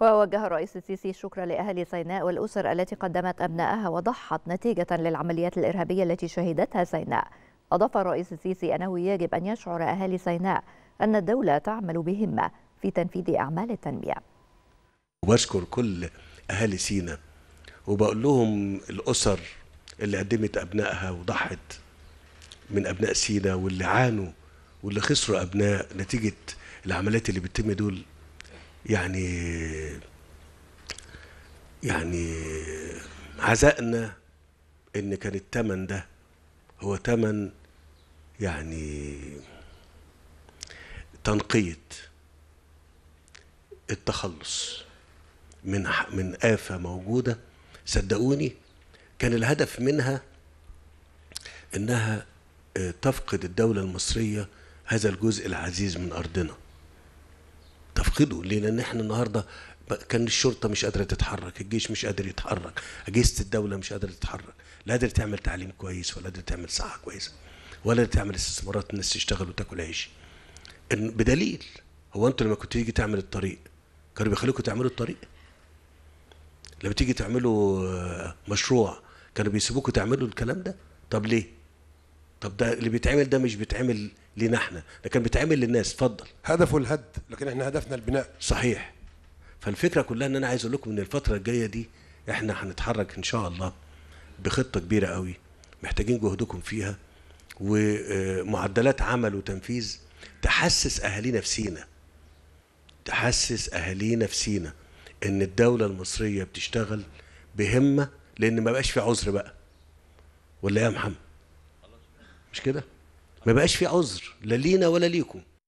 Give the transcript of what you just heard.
ووجه الرئيس السيسي الشكر لأهل سيناء والأسر التي قدمت أبنائها وضحت نتيجة للعمليات الإرهابية التي شهدتها سيناء أضاف الرئيس السيسي أنه يجب أن يشعر أهالي سيناء أن الدولة تعمل بهمة في تنفيذ أعمال التنمية وبشكر كل أهالي سيناء وبقول لهم الأسر اللي قدمت أبنائها وضحت من أبناء سينا واللي عانوا واللي خسروا أبناء نتيجة العمليات اللي بتتم دول يعني يعني عزائنا ان كان التمن ده هو تمن يعني تنقية التخلص من من آفة موجودة صدقوني كان الهدف منها انها آه، تفقد الدولة المصرية هذا الجزء العزيز من أرضنا ننتقده ليه لان احنا النهارده كان الشرطه مش قادره تتحرك الجيش مش قادر يتحرك اجهزه الدوله مش قادره تتحرك لا قادر تعمل تعليم كويس ولا قادر تعمل صحه كويسه ولا تعمل استثمارات الناس تشتغل وتاكل عيش بدليل هو انتوا لما كنت تيجي تعمل الطريق كانوا بيخليكم تعملوا الطريق لما تيجي تعملوا آه، مشروع كانوا بيسيبوكوا تعملوا الكلام ده طب ليه طب ده اللي بيتعمل ده مش بيتعمل لينا احنا لكن بيتعمل للناس اتفضل هدفه الهد لكن احنا هدفنا البناء صحيح فالفكره كلها ان انا عايز اقول لكم ان الفتره الجايه دي احنا هنتحرك ان شاء الله بخطه كبيره قوي محتاجين جهدكم فيها ومعدلات عمل وتنفيذ تحسس اهالينا في سينا تحسس اهالينا في سينا ان الدوله المصريه بتشتغل بهمه لان ما بقاش في عذر بقى ولا يا محمد مش كده ما بقاش في عذر لا لينا ولا ليكم